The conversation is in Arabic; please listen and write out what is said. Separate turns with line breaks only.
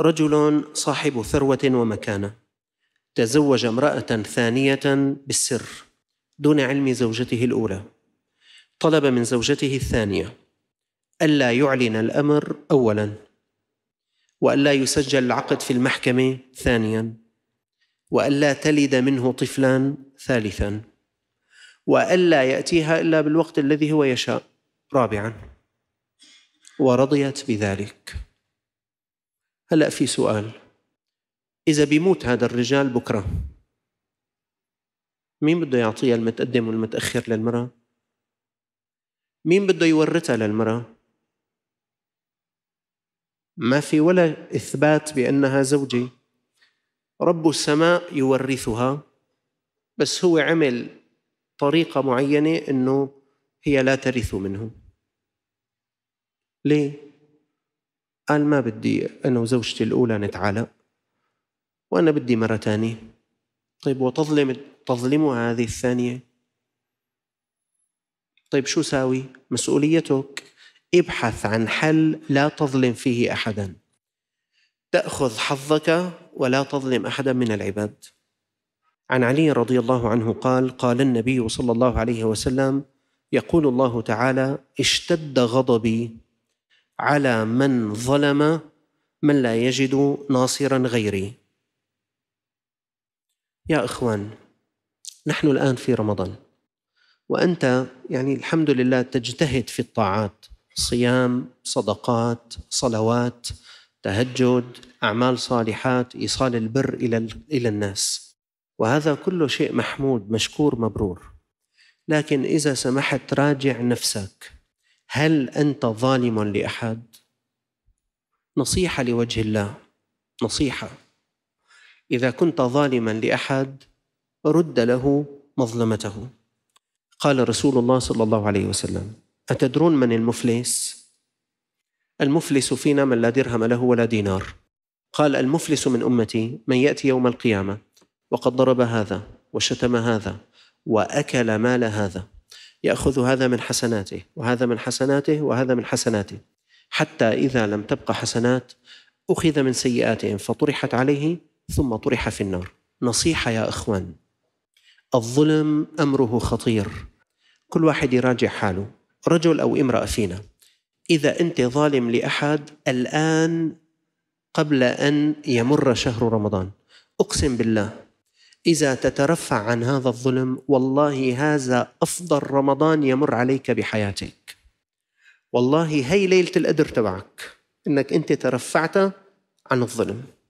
رجل صاحب ثروة ومكانة تزوج امرأة ثانية بالسر دون علم زوجته الأولى طلب من زوجته الثانية ألا يعلن الأمر أولاً وألا يسجل العقد في المحكمة ثانياً وألا تلد منه طفلا ثالثا وألا يأتيها إلا بالوقت الذي هو يشاء رابعا ورضيت بذلك هلا في سؤال اذا بيموت هذا الرجال بكره مين بده يعطيها المتقدم والمتاخر للمراه مين بده يورثها للمراه ما في ولا اثبات بانها زوجه رب السماء يورثها بس هو عمل طريقه معينه انه هي لا ترث منه ليه قال ما بدي أنا وزوجتي الأولى نتعالى وأنا بدي مرة تانية طيب وتظلم تظلم هذه الثانية طيب شو ساوي مسؤوليتك ابحث عن حل لا تظلم فيه أحدا تأخذ حظك ولا تظلم أحدا من العباد عن علي رضي الله عنه قال قال النبي صلى الله عليه وسلم يقول الله تعالى اشتد غضبي على من ظلم من لا يجد ناصرا غيري يا اخوان نحن الان في رمضان وانت يعني الحمد لله تجتهد في الطاعات صيام صدقات صلوات تهجد اعمال صالحات ايصال البر الى الى الناس وهذا كله شيء محمود مشكور مبرور لكن اذا سمحت راجع نفسك هل انت ظالم لاحد نصيحه لوجه الله نصيحه اذا كنت ظالما لاحد رد له مظلمته قال رسول الله صلى الله عليه وسلم اتدرون من المفلس المفلس فينا من لا درهم له ولا دينار قال المفلس من امتي من ياتي يوم القيامه وقد ضرب هذا وشتم هذا واكل مال هذا ياخذ هذا من حسناته وهذا من حسناته وهذا من حسناته حتى اذا لم تبقى حسنات اخذ من سيئاتهم فطرحت عليه ثم طرح في النار نصيحه يا اخوان الظلم امره خطير كل واحد يراجع حاله رجل او امراه فينا اذا انت ظالم لاحد الان قبل ان يمر شهر رمضان اقسم بالله اذا تترفع عن هذا الظلم والله هذا افضل رمضان يمر عليك بحياتك والله هي ليله القدر تبعك انك انت ترفعت عن الظلم